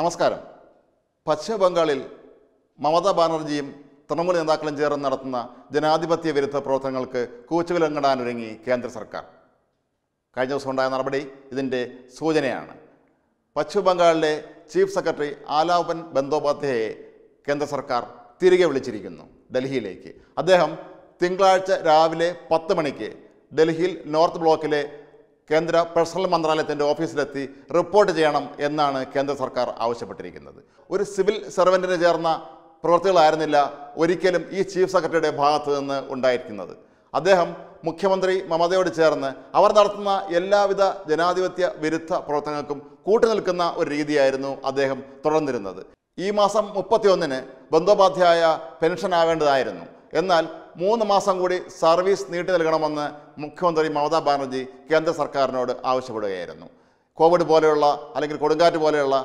നമസ്കാരം പശ്ചിമ ബംഗാളിൽ മമതാ ബാനർജിയും തൃണമൂൽ നേതാക്കളും ചേർന്ന് നടത്തുന്ന ജനാധിപത്യ വിരുദ്ധ പ്രവർത്തനങ്ങൾക്ക് കൂച്ചുവിലങ്ങിടാനൊരുങ്ങി കേന്ദ്ര സർക്കാർ കഴിഞ്ഞ ദിവസം ഉണ്ടായ നടപടി ഇതിൻ്റെ സൂചനയാണ് പശ്ചിമ ബംഗാളിലെ ചീഫ് സെക്രട്ടറി ആലാപൻ ബന്ദോപാധ്യായെ കേന്ദ്ര സർക്കാർ തിരികെ വിളിച്ചിരിക്കുന്നു ഡൽഹിയിലേക്ക് അദ്ദേഹം തിങ്കളാഴ്ച രാവിലെ പത്ത് മണിക്ക് ഡൽഹിയിൽ നോർത്ത് ബ്ലോക്കിലെ കേന്ദ്ര പേഴ്സണൽ മന്ത്രാലയത്തിൻ്റെ ഓഫീസിലെത്തി റിപ്പോർട്ട് ചെയ്യണം എന്നാണ് കേന്ദ്ര സർക്കാർ ആവശ്യപ്പെട്ടിരിക്കുന്നത് ഒരു സിവിൽ സർവൻറ്റിന് ചേർന്ന പ്രവൃത്തികളായിരുന്നില്ല ഒരിക്കലും ഈ ചീഫ് സെക്രട്ടറിയുടെ ഭാഗത്ത് നിന്ന് ഉണ്ടായിരിക്കുന്നത് അദ്ദേഹം മുഖ്യമന്ത്രി മമതയോട് ചേർന്ന് അവർ നടത്തുന്ന എല്ലാവിധ ജനാധിപത്യ വിരുദ്ധ പ്രവർത്തനങ്ങൾക്കും കൂട്ടുനിൽക്കുന്ന ഒരു രീതിയായിരുന്നു അദ്ദേഹം തുടർന്നിരുന്നത് ഈ മാസം മുപ്പത്തിയൊന്നിന് ബന്ധോപാധ്യായ പെൻഷൻ ആവേണ്ടതായിരുന്നു എന്നാൽ മൂന്ന് മാസം കൂടി സർവീസ് നീട്ടി നൽകണമെന്ന് മുഖ്യമന്ത്രി മമതാ ബാനർജി കേന്ദ്ര സർക്കാരിനോട് ആവശ്യപ്പെടുകയായിരുന്നു കോവിഡ് പോലെയുള്ള അല്ലെങ്കിൽ കൊടുങ്കാറ്റ് പോലെയുള്ള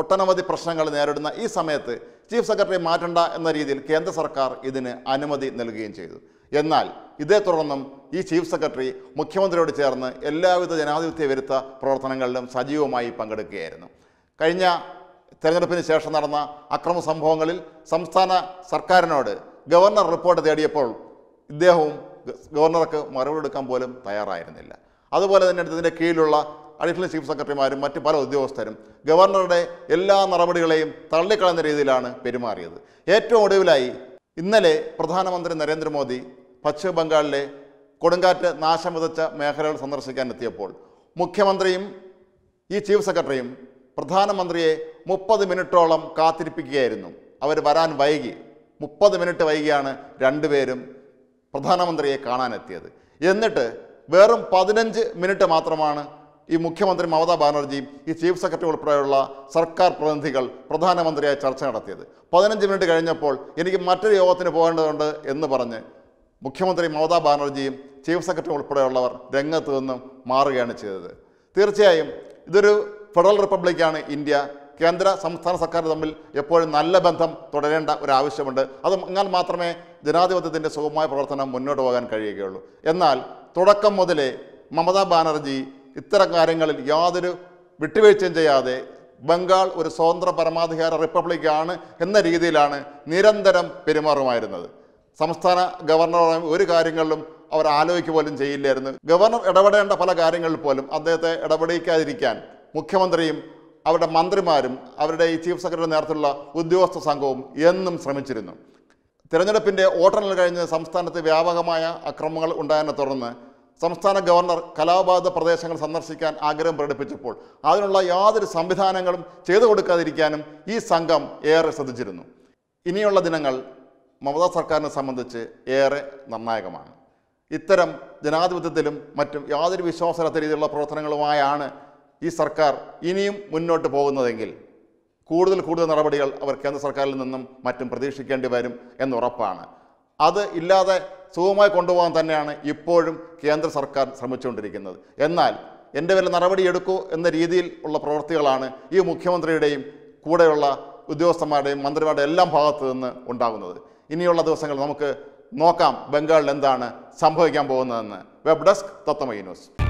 ഒട്ടനവധി പ്രശ്നങ്ങൾ നേരിടുന്ന ഈ സമയത്ത് ചീഫ് സെക്രട്ടറി മാറ്റണ്ട എന്ന രീതിയിൽ കേന്ദ്ര സർക്കാർ ഇതിന് അനുമതി നൽകുകയും ചെയ്തു എന്നാൽ ഇതേ തുടർന്നും ഈ ചീഫ് സെക്രട്ടറി മുഖ്യമന്ത്രിയോട് ചേർന്ന് എല്ലാവിധ ജനാധിപത്യ വിരുദ്ധ പ്രവർത്തനങ്ങളിലും സജീവമായി പങ്കെടുക്കുകയായിരുന്നു കഴിഞ്ഞ തെരഞ്ഞെടുപ്പിന് ശേഷം നടന്ന അക്രമ സംഭവങ്ങളിൽ സംസ്ഥാന സർക്കാരിനോട് ഗവർണർ റിപ്പോർട്ട് തേടിയപ്പോൾ ഇദ്ദേഹവും ഗവർണർക്ക് മറുപടി എടുക്കാൻ പോലും തയ്യാറായിരുന്നില്ല അതുപോലെ തന്നെ ഇതിൻ്റെ കീഴിലുള്ള അഡീഷണൽ ചീഫ് സെക്രട്ടറിമാരും മറ്റ് പല ഉദ്യോഗസ്ഥരും ഗവർണറുടെ എല്ലാ നടപടികളെയും തള്ളിക്കളഞ്ഞ രീതിയിലാണ് പെരുമാറിയത് ഏറ്റവും ഒടുവിലായി ഇന്നലെ പ്രധാനമന്ത്രി നരേന്ദ്രമോദി പശ്ചിമ ബംഗാളിലെ കൊടുങ്കാറ്റ് നാശം വിതച്ച മേഖലകൾ സന്ദർശിക്കാൻ എത്തിയപ്പോൾ മുഖ്യമന്ത്രിയും ഈ ചീഫ് സെക്രട്ടറിയും പ്രധാനമന്ത്രിയെ മുപ്പത് മിനിറ്റോളം കാത്തിരിപ്പിക്കുകയായിരുന്നു അവർ വരാൻ വൈകി മുപ്പത് മിനിറ്റ് വൈകിയാണ് രണ്ടുപേരും പ്രധാനമന്ത്രിയെ കാണാനെത്തിയത് എന്നിട്ട് വെറും പതിനഞ്ച് മിനിറ്റ് മാത്രമാണ് ഈ മുഖ്യമന്ത്രി മമതാ ബാനർജിയും ഈ ചീഫ് സെക്രട്ടറി ഉൾപ്പെടെയുള്ള സർക്കാർ പ്രതിനിധികൾ പ്രധാനമന്ത്രിയായി ചർച്ച നടത്തിയത് പതിനഞ്ച് മിനിറ്റ് കഴിഞ്ഞപ്പോൾ എനിക്ക് മറ്റൊരു യോഗത്തിന് പോകേണ്ടതുണ്ട് എന്ന് പറഞ്ഞ് മുഖ്യമന്ത്രി മമതാ ബാനർജിയും ചീഫ് സെക്രട്ടറി ഉൾപ്പെടെയുള്ളവർ രംഗത്ത് നിന്നും മാറുകയാണ് ചെയ്തത് തീർച്ചയായും ഇതൊരു ഫെഡറൽ റിപ്പബ്ലിക്കാണ് ഇന്ത്യ കേന്ദ്ര സംസ്ഥാന സർക്കാർ തമ്മിൽ എപ്പോഴും നല്ല ബന്ധം തുടരേണ്ട ഒരു ആവശ്യമുണ്ട് അത് എന്നാൽ മാത്രമേ ജനാധിപത്യത്തിൻ്റെ സുഖമായ പ്രവർത്തനം മുന്നോട്ട് പോകാൻ കഴിയുകയുള്ളൂ എന്നാൽ തുടക്കം മുതലേ മമതാ ബാനർജി ഇത്തരം കാര്യങ്ങളിൽ യാതൊരു വിട്ടുവീഴ്ചയും ചെയ്യാതെ ബംഗാൾ ഒരു സ്വതന്ത്ര പരമാധികാര റിപ്പബ്ലിക്കാണ് എന്ന രീതിയിലാണ് നിരന്തരം പെരുമാറുമായിരുന്നത് സംസ്ഥാന ഗവർണർ ഒരു കാര്യങ്ങളിലും അവർ ആലോചിക്കുക പോലും ചെയ്യില്ലായിരുന്നു ഗവർണർ ഇടപെടേണ്ട പല കാര്യങ്ങളിൽ പോലും അദ്ദേഹത്തെ ഇടപെടിക്കാതിരിക്കാൻ മുഖ്യമന്ത്രിയും അവരുടെ മന്ത്രിമാരും അവരുടെ ഈ ചീഫ് സെക്രട്ടറി നേതൃത്വത്തിലുള്ള ഉദ്യോഗസ്ഥ സംഘവും എന്നും ശ്രമിച്ചിരുന്നു തിരഞ്ഞെടുപ്പിൻ്റെ വോട്ടെണ്ണൽ കഴിഞ്ഞ് സംസ്ഥാനത്ത് വ്യാപകമായ അക്രമങ്ങൾ ഉണ്ടായതിനെ തുടർന്ന് സംസ്ഥാന ഗവർണർ കലാബാധ പ്രദേശങ്ങൾ സന്ദർശിക്കാൻ ആഗ്രഹം പ്രകടിപ്പിച്ചപ്പോൾ അതിനുള്ള യാതൊരു സംവിധാനങ്ങളും ചെയ്തു കൊടുക്കാതിരിക്കാനും ഈ സംഘം ഏറെ ശ്രദ്ധിച്ചിരുന്നു ഇനിയുള്ള ദിനങ്ങൾ മമതാ സർക്കാരിനെ സംബന്ധിച്ച് ഏറെ നിർണായകമാണ് ഇത്തരം ജനാധിപത്യത്തിലും മറ്റും യാതൊരു വിശ്വാസത്തെ രീതിയിലുള്ള പ്രവർത്തനങ്ങളുമായാണ് ഈ സർക്കാർ ഇനിയും മുന്നോട്ട് പോകുന്നതെങ്കിൽ കൂടുതൽ കൂടുതൽ നടപടികൾ അവർ കേന്ദ്ര സർക്കാരിൽ നിന്നും മറ്റും പ്രതീക്ഷിക്കേണ്ടി വരും എന്നുറപ്പാണ് അത് ഇല്ലാതെ സുഖമായി കൊണ്ടുപോകാൻ തന്നെയാണ് ഇപ്പോഴും കേന്ദ്ര സർക്കാർ ശ്രമിച്ചുകൊണ്ടിരിക്കുന്നത് എന്നാൽ എൻ്റെ വില നടപടിയെടുക്കൂ എന്ന രീതിയിൽ ഉള്ള പ്രവൃത്തികളാണ് ഈ മുഖ്യമന്ത്രിയുടെയും കൂടെയുള്ള ഉദ്യോഗസ്ഥന്മാരുടെയും മന്ത്രിമാരുടെയും എല്ലാം ഭാഗത്തു നിന്ന് ഉണ്ടാകുന്നത് ഇനിയുള്ള ദിവസങ്ങൾ നമുക്ക് നോക്കാം ബംഗാളിൽ എന്താണ് സംഭവിക്കാൻ പോകുന്നതെന്ന് വെബ് ഡെസ്ക് തത്തമൈ ന്യൂസ്